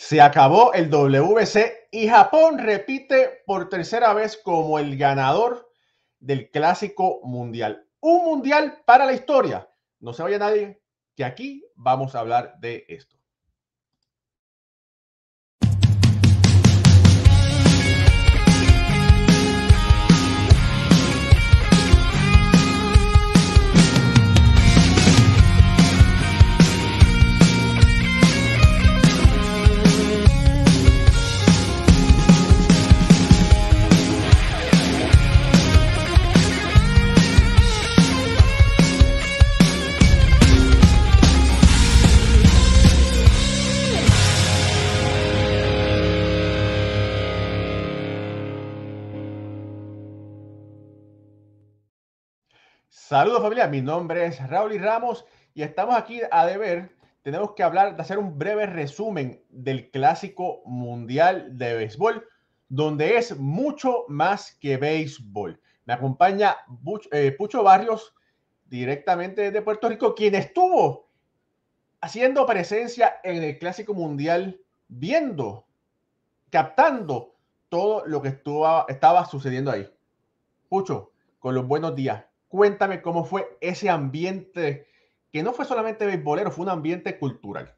Se acabó el WC y Japón repite por tercera vez como el ganador del clásico mundial. Un mundial para la historia. No se vaya nadie, que aquí vamos a hablar de esto. Saludos familia, mi nombre es Raúl y Ramos y estamos aquí a deber. Tenemos que hablar, de hacer un breve resumen del clásico mundial de béisbol, donde es mucho más que béisbol. Me acompaña eh, Pucho Barrios directamente de Puerto Rico, quien estuvo haciendo presencia en el clásico mundial, viendo, captando todo lo que estaba sucediendo ahí. Pucho, con los buenos días. Cuéntame cómo fue ese ambiente, que no fue solamente beisbolero, fue un ambiente cultural.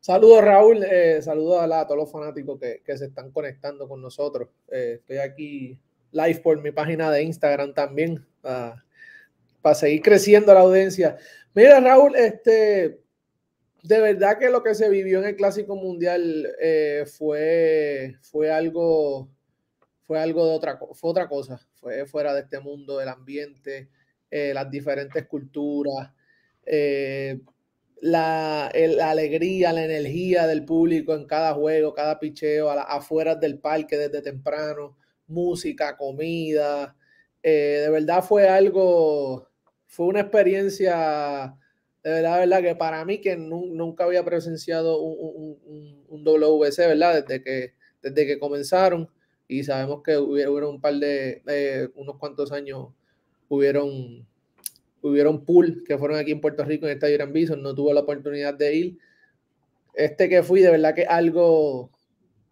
Saludos Raúl, eh, saludos a, todos los fanáticos que, se están conectando con nosotros. Eh, estoy aquí live por mi página de Instagram también para, seguir creciendo la audiencia. Mira Raúl, este, de verdad que lo que se vivió en el Clásico Mundial eh, fue, fue algo fue algo de otra, otra cosa, fue fuera de este mundo, el ambiente, eh, las diferentes culturas, eh, la, alegría, la energía del público en cada juego, cada picheo, a afueras del parque desde temprano, música, comida. Eh, de verdad fue algo, fue una experiencia, de verdad, verdad que para mí que nunca había presenciado un, un, WC, ¿verdad? Desde que, desde que comenzaron y sabemos que hubieron un par de, unos cuantos años, hubieron, hubieron pool que fueron aquí en Puerto Rico en el Estadio Gran Bison, no tuvo la oportunidad de ir. Este que fui, de verdad que algo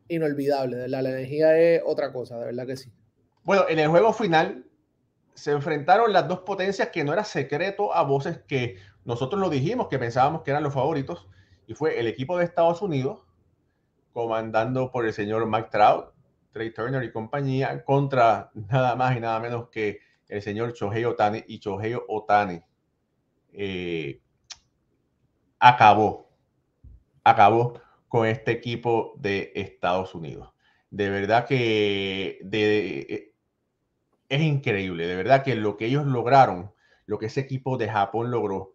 inolvidable, de la energía es otra cosa, de verdad que sí. Bueno, en el juego final se enfrentaron las dos potencias que no era secreto a voces que nosotros lo dijimos, que pensábamos que eran los favoritos, y fue el equipo de Estados Unidos, comandando por el señor Mike Trout, Trey Turner y compañía, contra nada más y nada menos que el señor Shohei Otani. Y Shohei Otani eh, acabó, acabó con este equipo de Estados Unidos. De verdad que eh, es increíble, de verdad que lo que ellos lograron, lo que ese equipo de Japón logró,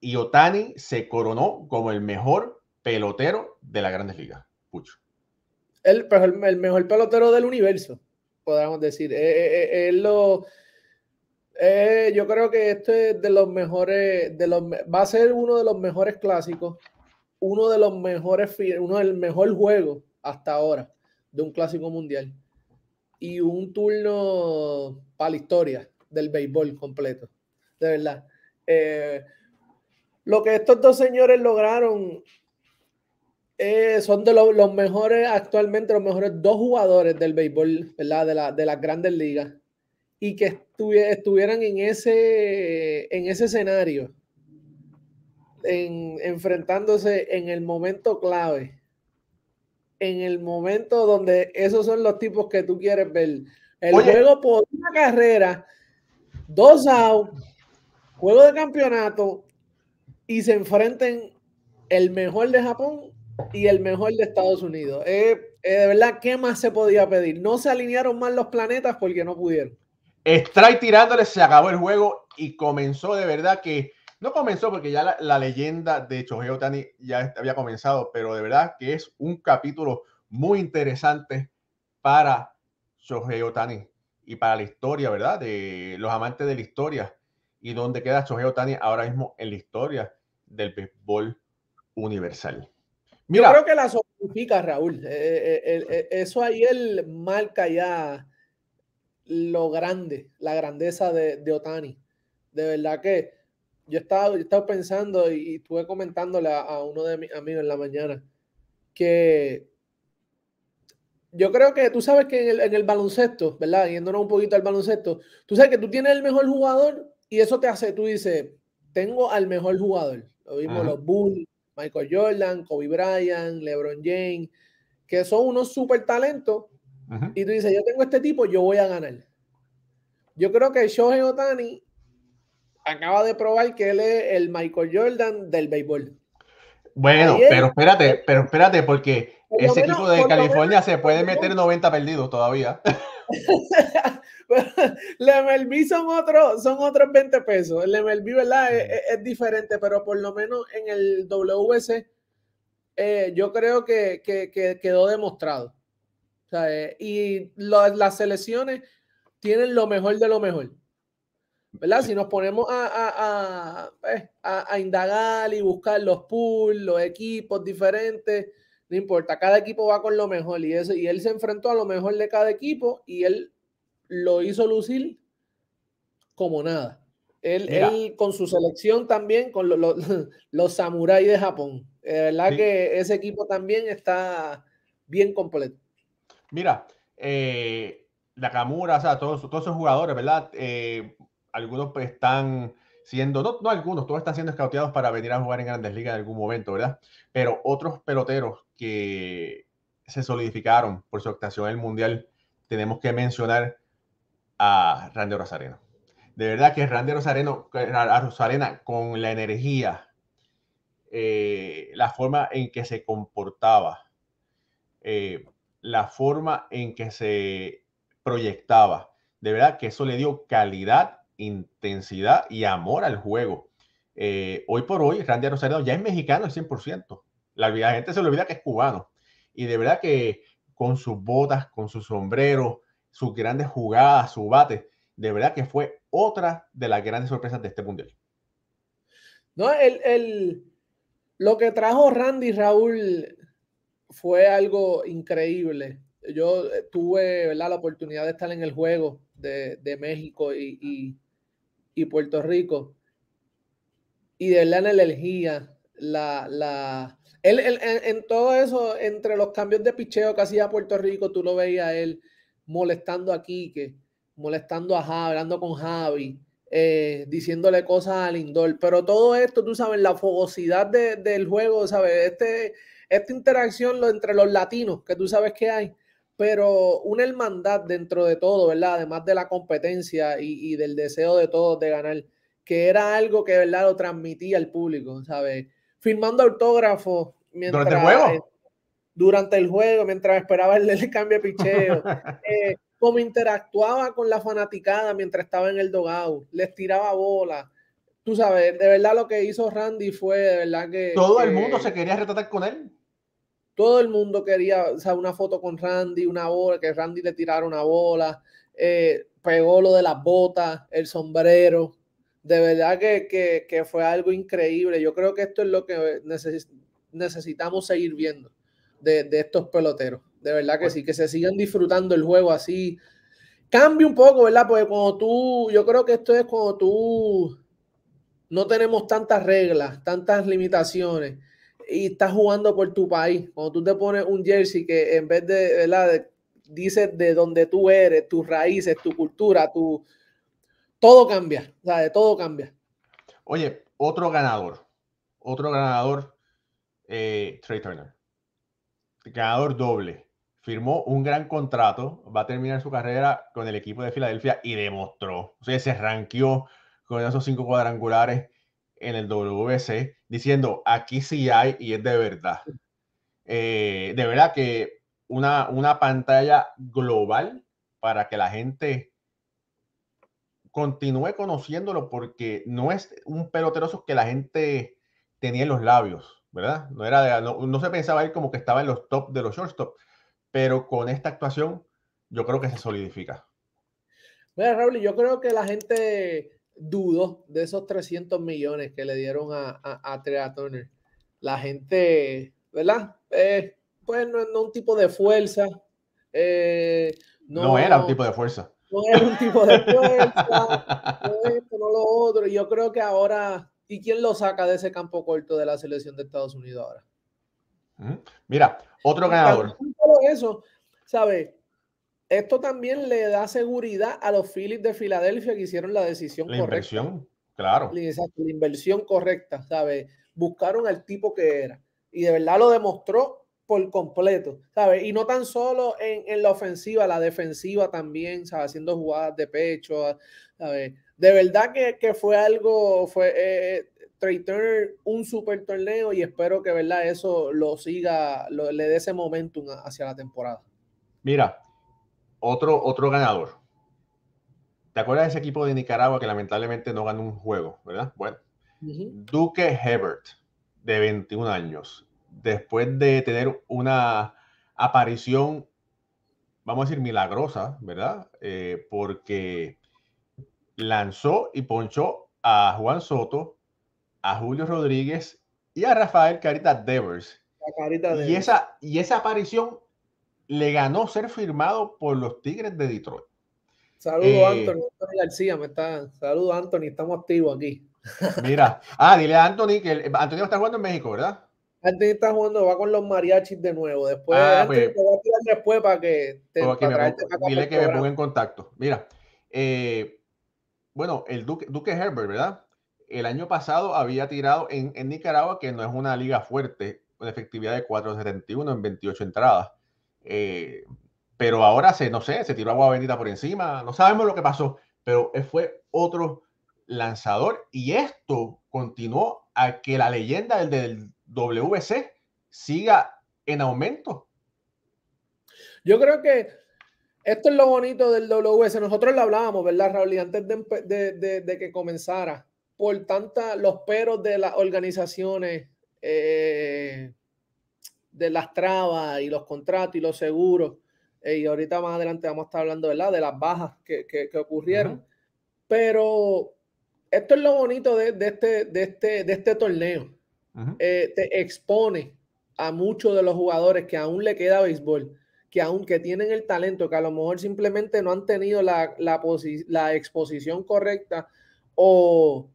y Otani se coronó como el mejor pelotero de la Grandes Ligas. Pucho el, mejor pelotero del universo, podríamos decir. Eh, eh, eh, yo creo que este es de los mejores, de los, va a ser uno de los mejores clásicos, uno de los mejores, uno del mejor juego hasta ahora de un clásico mundial y un turno para la historia del béisbol completo, de verdad. lo que estos dos señores lograron eh, son de los mejores, actualmente los mejores dos jugadores del béisbol, De, la, de las grandes ligas. Y que estuvieran en ese, en ese escenario, enfrentándose en el momento clave, en el momento donde esos son los tipos que tú quieres ver. El juego por una carrera, dos out, juego de campeonato y se enfrenten el mejor de Japón y el mejor de Estados Unidos. Eh, eh, de verdad, ¿qué más se podía pedir? No se alinearon mal los planetas porque no pudieron. Strike tirándole, se acabó el juego y comenzó de verdad que. No comenzó porque ya la, leyenda de Chogeo Tani ya había comenzado, pero de verdad que es un capítulo muy interesante para Chogeo Tani y para la historia, ¿verdad? De los amantes de la historia y dónde queda Chogeo Tani ahora mismo en la historia del béisbol universal. Yo creo que la sobrefica, Raúl. Eh, eh, eh, eso ahí él marca ya lo grande, la grandeza de, de Otani. De verdad que yo estaba, yo pensando y, estuve comentándole a, uno de mis amigos en la mañana que yo creo que tú sabes que en el, baloncesto, ¿verdad? Yéndonos un poquito al baloncesto, tú sabes que tú tienes el mejor jugador y eso te hace, tú dices, tengo al mejor jugador. Lo vimos los Bulls, Michael Jordan, Kobe Bryant, LeBron James, que son unos super talentos. Y tú dices, yo tengo este tipo, yo voy a ganar. Yo creo que Shohei Otani acaba de probar que él es el Michael Jordan del béisbol. Bueno, pero espérate, pero espérate, porque ese equipo de California se puede meter 90 perdidos todavía. la MLB son otros son otros 20 pesos. El MLB, ¿verdad? Es, diferente, pero por lo menos en el WC eh, yo creo que, quedó demostrado. Eh, y las selecciones tienen lo mejor de lo mejor. ¿Verdad? Si nos ponemos a, a pues, indagar y buscar los pools, los equipos diferentes no importa, cada equipo va con lo mejor y, y él se enfrentó a lo mejor de cada equipo y él lo hizo lucir como nada. Él, con su selección también, con los samuráis de Japón. verdad que ese equipo también está bien completo. Mira, eh, Nakamura, o sea, todos, todos esos jugadores, ¿verdad? Eh, algunos pues, están siendo, no, no algunos, todos están siendo escauteados para venir a jugar en grandes ligas en algún momento, ¿verdad? Pero otros peloteros que se solidificaron por su actuación en el Mundial, tenemos que mencionar a Randy Rosarena. De verdad que Randy Rosareno, a Rosarena con la energía, eh, la forma en que se comportaba, eh, la forma en que se proyectaba, de verdad que eso le dio calidad intensidad y amor al juego. Eh, hoy por hoy, Randy Rosario ya es mexicano al 100%. La, la, gente se le olvida que es cubano. Y de verdad que con sus botas, con su sombrero, sus grandes jugadas, su bate, de verdad que fue otra de las grandes sorpresas de este mundial. No, el, lo que trajo Randy Raúl fue algo increíble. Yo eh, tuve la oportunidad de estar en el juego de, México y y Puerto Rico. Y de la energía, la... la él, en, todo eso, entre los cambios de picheo que hacía Puerto Rico, tú lo veías él molestando a Quique, molestando a Javi, hablando con Javi, eh, diciéndole cosas a Lindor. Pero todo esto, tú sabes, la fogosidad de, del juego, ¿sabes? Este, esta interacción entre los latinos, que tú sabes que hay, pero una hermandad dentro de todo, ¿verdad? Además de la competencia y, del deseo de todos de ganar, que era algo que, ¿verdad? Lo transmitía al público, ¿sabes? Firmando autógrafos mientras... ¿Durante el juego? mientras esperaba el, cambio de picheo. Eh, cómo interactuaba con la fanaticada mientras estaba en el dogout, les tiraba bola. Tú sabes, de verdad lo que hizo Randy fue de verdad que... Todo el mundo se quería retratar con él. Todo el mundo quería o una foto con Randy, una bola, que Randy le tirara una bola. Eh, pegó lo de las botas, el sombrero. De verdad que, fue algo increíble. Yo creo que esto es lo que necesitamos seguir viendo de, estos peloteros. De verdad que sí, que se sigan disfrutando el juego así. Cambia un poco, ¿verdad? Porque cuando tú, yo creo que esto es cuando tú no tenemos tantas reglas, tantas limitaciones y estás jugando por tu país. Cuando tú te pones un jersey que en vez de, ¿verdad? Dice de dónde tú eres, tus raíces, tu cultura, tu... Todo cambia, O de Todo cambia. Oye, otro ganador, otro ganador, eh, Trey Turner. Ganador doble. Firmó un gran contrato, va a terminar su carrera con el equipo de Filadelfia y demostró. O sea, se ranqueó con esos cinco cuadrangulares en el WC diciendo aquí sí hay y es de verdad. Eh, de verdad que una, una pantalla global para que la gente continúe conociéndolo porque no es un peloteroso que la gente tenía en los labios, ¿verdad? No, era no, se pensaba ir como que estaba en los top de los shortstop, pero con esta actuación yo creo que se solidifica. Mira, Raúl, yo creo que la gente dudo de esos 300 millones que le dieron a, a, Turner. La gente, ¿verdad? Eh, pues no, es un tipo de fuerza. Eh, no, era un tipo de fuerza. No era un tipo de fuerza. no esto, no lo otro. Yo creo que ahora. ¿Y quién lo saca de ese campo corto de la selección de Estados Unidos ahora? Mira, otro ganador. Eso, ¿sabes? esto también le da seguridad a los phillips de Filadelfia que hicieron la decisión la correcta. Inversión, claro. la inversión correcta, ¿sabes? Buscaron al tipo que era. Y de verdad lo demostró por completo, ¿sabes? Y no tan solo en, la ofensiva, la defensiva también, ¿sabes? Haciendo jugadas de pecho, ¿sabes? De verdad que, fue algo, fue eh, eh un super torneo y espero que, ¿verdad? Eso lo siga, le dé ese momentum hacia la temporada. Mira, otro, otro ganador. ¿Te acuerdas de ese equipo de Nicaragua que lamentablemente no ganó un juego, verdad? Bueno, Duque Hebert, de 21 años, después de tener una aparición, vamos a decir, milagrosa, ¿verdad? Eh, porque lanzó y ponchó a Juan Soto, a Julio Rodríguez y a Rafael Carita Devers. Y, esa, y esa aparición le ganó ser firmado por los Tigres de Detroit. Saludos, eh, Anthony. García me está. Saludos, Anthony. Estamos activos aquí. Mira, ah, dile a Anthony que Anthony está jugando en México, ¿verdad? Anthony está jugando, va con los mariachis de nuevo. Después, ah, pues, a tirar después para que te pues, Dile que me ponga en contacto. Mira, eh, bueno, el Duque, Herbert, ¿verdad? El año pasado había tirado en, en Nicaragua, que no es una liga fuerte, con efectividad de 4.71 en 28 entradas. Eh, pero ahora se, no sé, se tiró agua bendita por encima, no sabemos lo que pasó, pero fue otro lanzador y esto continuó a que la leyenda del, del WC siga en aumento. Yo creo que esto es lo bonito del WC Nosotros lo hablábamos, ¿verdad, Raúl? antes de, que comenzara, por tanta los peros de las organizaciones eh, de las trabas y los contratos y los seguros. Eh, y ahorita más adelante vamos a estar hablando, ¿verdad? De las bajas que, ocurrieron. Pero esto es lo bonito de, este, este, de este torneo. Eh, te expone a muchos de los jugadores que aún le queda béisbol, que aún que tienen el talento, que a lo mejor simplemente no han tenido la, la, exposición correcta o,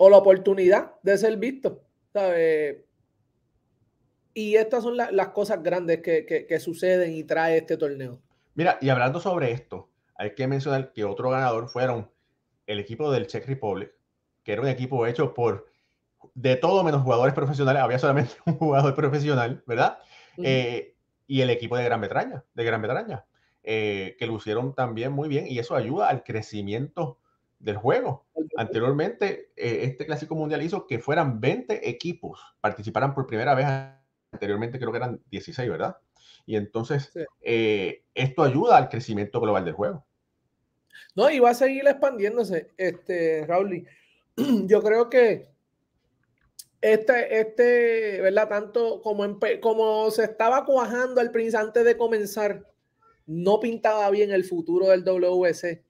la oportunidad de ser visto. sabes y estas son las cosas grandes que, suceden y trae este torneo. Mira, y hablando sobre esto, hay que mencionar que otro ganador fueron el equipo del Czech Republic, que era un equipo hecho por de todo menos jugadores profesionales, había solamente un jugador profesional, ¿verdad? Eh, y el equipo de Gran Bretaña, de Gran Bretaña, eh, que lucieron también muy bien y eso ayuda al crecimiento del juego. Anteriormente, eh, este clásico mundial hizo que fueran 20 equipos, participaran por primera vez anteriormente creo que eran 16, ¿verdad? Y entonces, eh, esto ayuda al crecimiento global del juego. No, y va a seguir expandiéndose, este, Raúl. Yo creo que este, este, ¿verdad? Tanto como, como se estaba cuajando el Prince antes de comenzar, no pintaba bien el futuro del WC.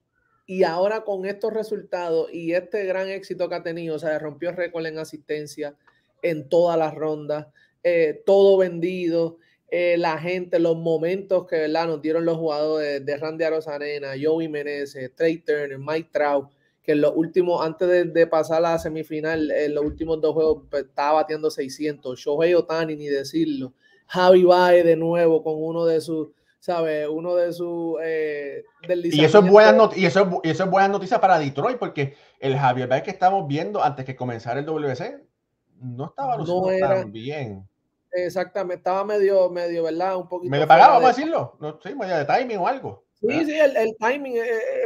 Y ahora con estos resultados y este gran éxito que ha tenido, o sea, rompió récord en asistencia en todas las rondas. Eh, todo vendido, eh, la gente, los momentos que ¿verdad? nos dieron los jugadores de Randy Arena, Joey Menezes, Trey Turner, Mike Trout, que en los últimos, antes de, pasar a la semifinal, en los últimos dos juegos pues, estaba batiendo 600, Shohei Otani, ni decirlo, Javi Bae de nuevo con uno de sus ¿sabes? Uno de sus eh, y eso es buena y eso, es, eso buena noticia para Detroit, porque el Javier Baez que estamos viendo antes que comenzar el WC no estaba no bien. Exactamente, estaba medio, medio, ¿verdad? Un poquito. Me pagaba, vamos a decirlo. No, sí, de timing o algo. Sí, sí, el, timing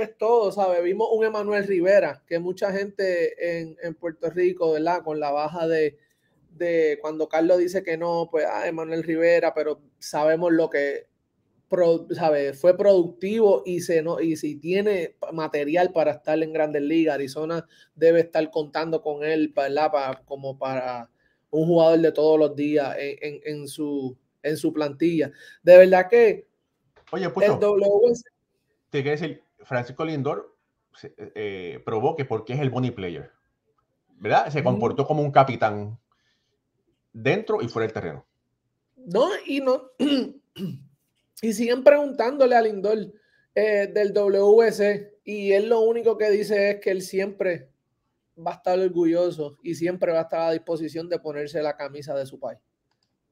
es, todo, ¿sabes? Vimos un Emanuel Rivera, que mucha gente en, Puerto Rico, ¿verdad? Con la baja de, cuando Carlos dice que no, pues, ah, Emanuel Rivera, pero sabemos lo que sabe, fue productivo y, se, no, y si tiene material para estar en Grandes Ligas, Arizona debe estar contando con él, ¿verdad? Para, como para un jugador de todos los días en, su, en su plantilla. De verdad que. Oye, pues. el Te quiero decir, Francisco Lindor eh, provoque porque es el money player. ¿Verdad? Se comportó como un capitán dentro y fuera del terreno. No, y no. y siguen preguntándole a Lindor eh, del WC y él lo único que dice es que él siempre va a estar orgulloso y siempre va a estar a disposición de ponerse la camisa de su país.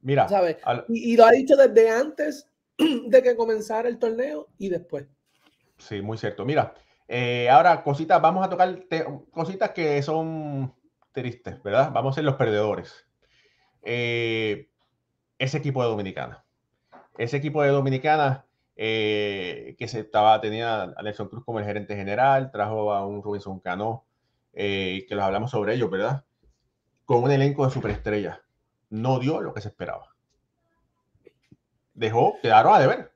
Mira, ¿sabes? Y, lo ha dicho desde antes de que comenzara el torneo y después. Sí, muy cierto. Mira, eh, ahora cositas, vamos a tocar cositas que son tristes, ¿verdad? Vamos a ser los perdedores. Eh, ese equipo de Dominicana. Ese equipo de Dominicana eh, que se estaba, tenía a Nelson Cruz como el gerente general, trajo a un Robinson Cano eh, que los hablamos sobre ellos, ¿verdad? Con un elenco de superestrellas. No dio lo que se esperaba. Dejó, quedaron a deber.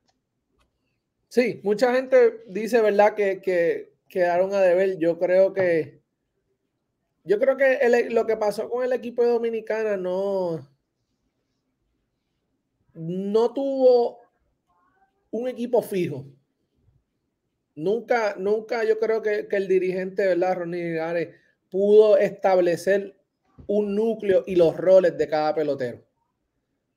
Sí, mucha gente dice, ¿verdad? Que, quedaron a deber. Yo creo que. Yo creo que lo que pasó con el equipo de Dominicana no. No tuvo un equipo fijo nunca, nunca yo creo que, el dirigente, ¿verdad, Ronnie Linares, pudo establecer un núcleo y los roles de cada pelotero.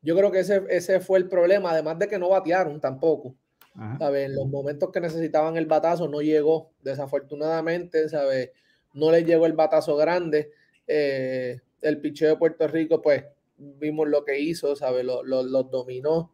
Yo creo que ese, ese fue el problema, además de que no batearon tampoco. En los momentos que necesitaban el batazo no llegó, desafortunadamente, ¿sabes? No les llegó el batazo grande. Eh, el picheo de Puerto Rico, pues vimos lo que hizo, ¿sabes? los dominó.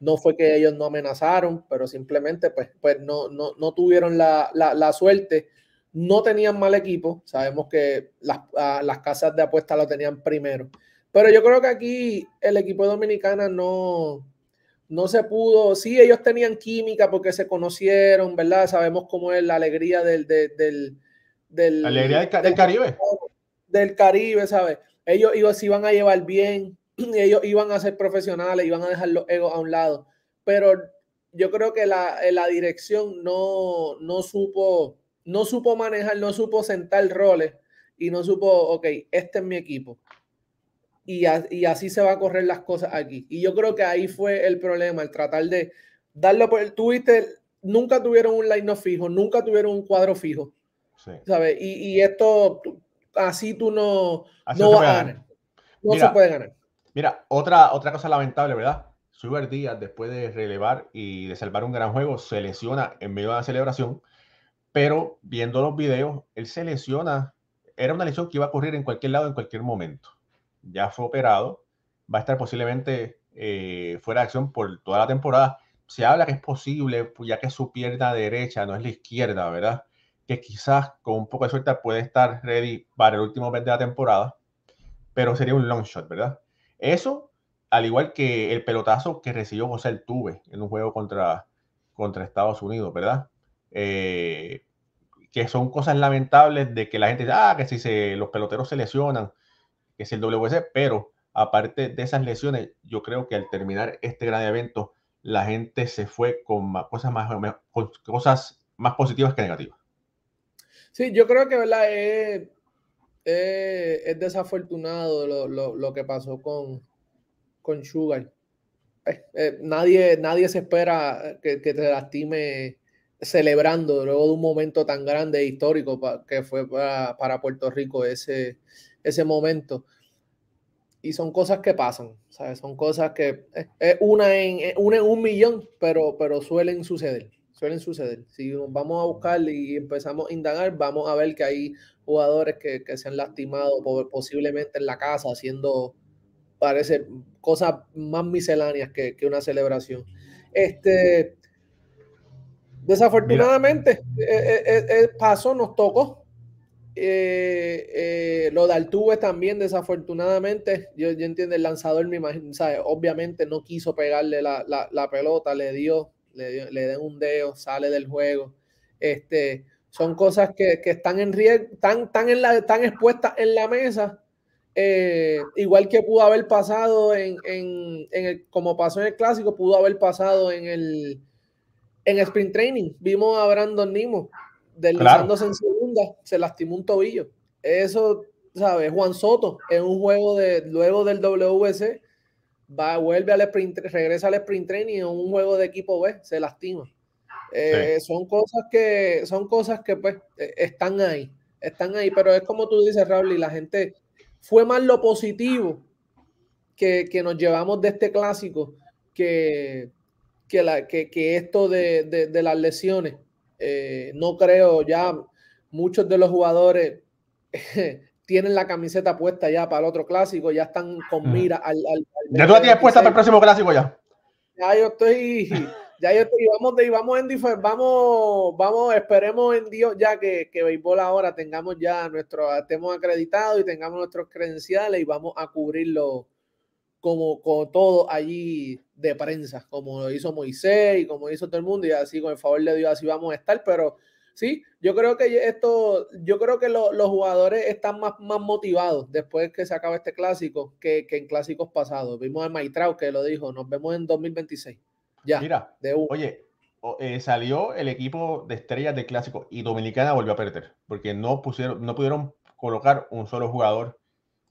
No fue que ellos no amenazaron, pero simplemente pues, pues no, no, tuvieron la, suerte. No tenían mal equipo, sabemos que ah, las, casas de apuestas lo tenían primero. Pero yo creo que aquí el equipo dominicano no, no se pudo. Sí, ellos tenían química porque se conocieron, ¿verdad? Sabemos cómo es la alegría del. del, del, alegría del, Caribe. Del Caribe, ¿sabes? Ellos, ellos se iban a llevar bien, ellos iban a ser profesionales, iban a dejar los egos a un lado, pero yo creo que la, eh, la dirección no, no, supo, no supo manejar, no supo sentar roles y no supo, ok, este es mi equipo. Y, y así se va a correr las cosas aquí. Y yo creo que ahí fue el problema, el tratar de darlo por... el Twitter nunca tuvieron un line fijo, nunca tuvieron un cuadro fijo. ¿Sabes? Y, esto, así tú no, no vas a ganar. No se puede ganar. Mira, otra, otra cosa lamentable, ¿verdad? Suber Díaz, después de relevar y de salvar un gran juego, se lesiona en medio de la celebración, pero viendo los videos, él se lesiona. Era una lesión que iba a ocurrir en cualquier lado, en cualquier momento. Ya fue operado, va a estar posiblemente eh, fuera de acción por toda la temporada. Se habla que es posible, pues, ya que su pierna derecha no es la izquierda, ¿verdad? Que quizás con un poco de suerte puede estar ready para el último mes de la temporada, pero sería un long shot, ¿verdad? Eso, al igual que el pelotazo que recibió José Tuve en un juego contra, contra Estados Unidos, ¿verdad? Eh, que son cosas lamentables de que la gente dice, ah, que si se, los peloteros se lesionan, que es el WC, pero aparte de esas lesiones, yo creo que al terminar este gran evento, la gente se fue con más, cosas, más, cosas más positivas que negativas. Sí, yo creo que ¿verdad? Eh, eh, es desafortunado lo, que pasó con, con Sugar. Eh, eh, nadie, nadie se espera que, te lastime celebrando luego de un momento tan grande e histórico que fue para, Puerto Rico ese, ese momento. Y son cosas que pasan, son cosas que es una en, una en un millón, pero, pero suelen suceder suelen suceder. Si vamos a buscar y empezamos a indagar, vamos a ver que hay jugadores que, se han lastimado posiblemente en la casa haciendo, parece, cosas más misceláneas que, una celebración. Este, desafortunadamente, eh, paso eh, eh, eh, pasó, nos tocó. lo de Altuve también, desafortunadamente, yo, yo entiendo el lanzador, me imagino, obviamente no quiso pegarle la pelota, le dio le, le den un dedo, sale del juego. Este, son cosas que, que están en riesgo, en la, están expuestas en la mesa, eh, igual que pudo haber pasado en, en, el, como pasó en el clásico, pudo haber pasado en el en sprint training. Vimos a Brandon Nimo deslizándose en segunda, se lastimó un tobillo. Eso, ¿sabes? Juan Soto en un juego de luego del WC va, vuelve al sprint, regresa al sprint training en un juego de equipo B, se lastima. Eh, son cosas que, son cosas que pues e, están ahí, están ahí, pero es como tú dices, Raúl, y la gente fue más lo positivo que, nos llevamos de este clásico que, que, la, que, esto de, de, las lesiones. Eh, no creo ya muchos de los jugadores eh, tienen la camiseta puesta ya para el otro clásico, ya están con mira al. al, al ya tú la tienes puesta para el próximo clásico ya. Ya yo estoy. Ya yo estoy. Vamos, de, vamos en Vamos, vamos, esperemos en Dios ya que, que béisbol ahora tengamos ya nuestro. Estemos acreditados y tengamos nuestros credenciales y vamos a cubrirlo como, como todo allí de prensa, como lo hizo Moisés y como hizo todo el mundo. Y así, con el favor de Dios, así vamos a estar, pero Sí, yo creo que esto, yo creo que los jugadores están más, más motivados después que se acaba este clásico que, en clásicos pasados. Vimos a Maitrao que lo dijo, nos vemos en 2026. Ya. Mira, de oye, eh, salió el equipo de estrellas del clásico y Dominicana volvió a perder porque no pusieron, no pudieron colocar un solo jugador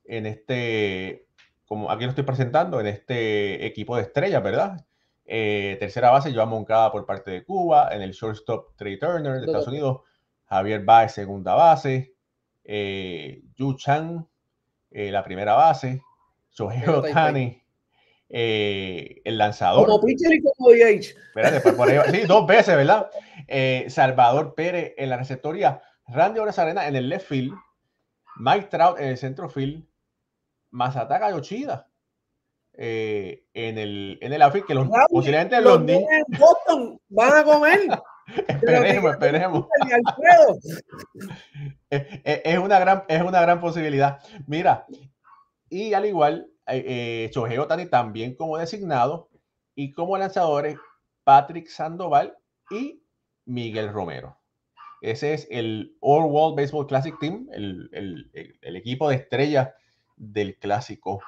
en este, como aquí lo estoy presentando, en este equipo de estrellas, ¿verdad? Eh, tercera base, Joan Moncada por parte de Cuba. En el shortstop, Trey Turner de Estados Unidos. Javier Baez, segunda base. Eh, Yu chan eh, la primera base. Shohei Otani, el lanzador. y pues, por ahí, dos veces, ¿verdad? Salvador Pérez en la receptoría. Randy Arena en el left field. Mike Trout en el centro field. y Ochida eh, en, el, en el que los, los, van a comer. esperemos, esperemos. es, una gran, es una gran posibilidad. Mira, y al igual, eh, Tani eh, Otani también como designado y como lanzadores Patrick Sandoval y Miguel Romero. Ese es el All World Baseball Classic Team, el, el equipo de estrellas del clásico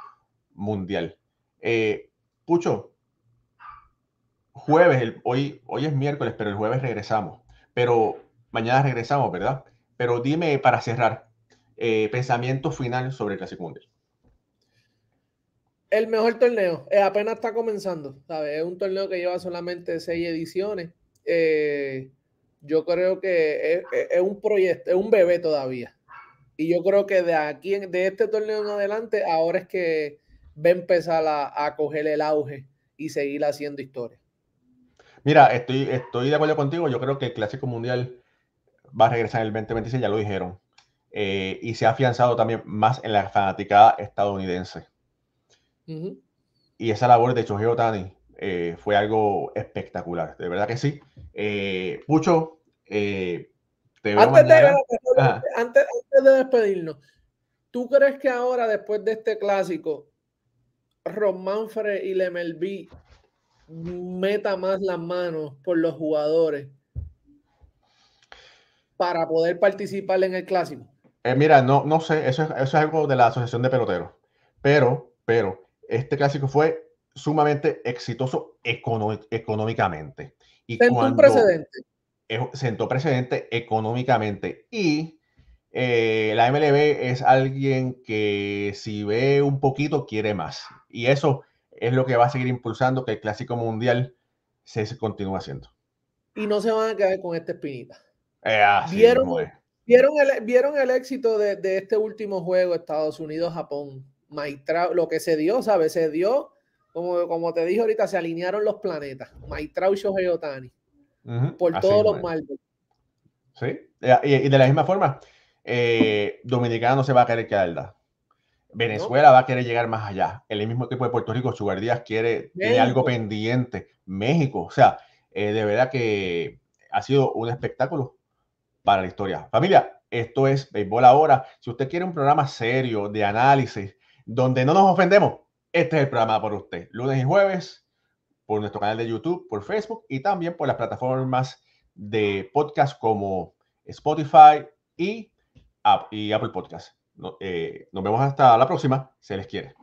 mundial. Eh, Pucho, jueves, hoy, hoy es miércoles, pero el jueves regresamos, pero mañana regresamos, ¿verdad? Pero dime para cerrar, eh, pensamiento final sobre la Clásico El mejor torneo, eh, apenas está comenzando, ¿sabes? Es un torneo que lleva solamente seis ediciones. yo creo que es, es, un proyecto, es un bebé todavía. Y yo creo que de aquí, de este torneo en adelante, ahora es que va a empezar a, coger el auge y seguir haciendo historia. Mira, estoy, estoy de acuerdo contigo. Yo creo que el Clásico Mundial va a regresar en el 2026, ya lo dijeron. Eh, y se ha afianzado también más en la fanaticada estadounidense. Y esa labor de Chojeo Otani eh, fue algo espectacular, de verdad que sí. Eh, Pucho, eh, te veo antes, de, antes de despedirnos, ¿tú crees que ahora, después de este clásico, Román Manfred y Lemelby meta más las manos por los jugadores para poder participar en el clásico? Eh, mira, no, no sé, eso es, algo de la Asociación de Peloteros. Pero, pero, este clásico fue sumamente exitoso económicamente. Y sentó un precedente. sentó precedente económicamente. Y eh, la MLB es alguien que si ve un poquito quiere más. Y eso es lo que va a seguir impulsando que el Clásico Mundial se, se continúe haciendo. Y no se van a quedar con esta espinita. Eh, ¿Vieron, ¿vieron, el, ¿Vieron el éxito de, este último juego Estados Unidos-Japón? lo que se dio, ¿sabes? Se dio, como, como te dije ahorita, se alinearon los planetas. Maitrao y Shohei Otani. Por todos los males. Sí, y de la misma forma, eh, Dominicana no se va a querer quedar Venezuela va a querer llegar más allá. El mismo tipo de Puerto Rico, Sugar Díaz, quiere, algo pendiente. México, o sea, eh, de verdad que ha sido un espectáculo para la historia. Familia, esto es Béisbol Ahora. Si usted quiere un programa serio de análisis, donde no nos ofendemos, este es el programa por usted. Lunes y jueves, por nuestro canal de YouTube, por Facebook y también por las plataformas de podcast como Spotify y y Apple Podcast. Eh, nos vemos hasta la próxima. Se les quiere.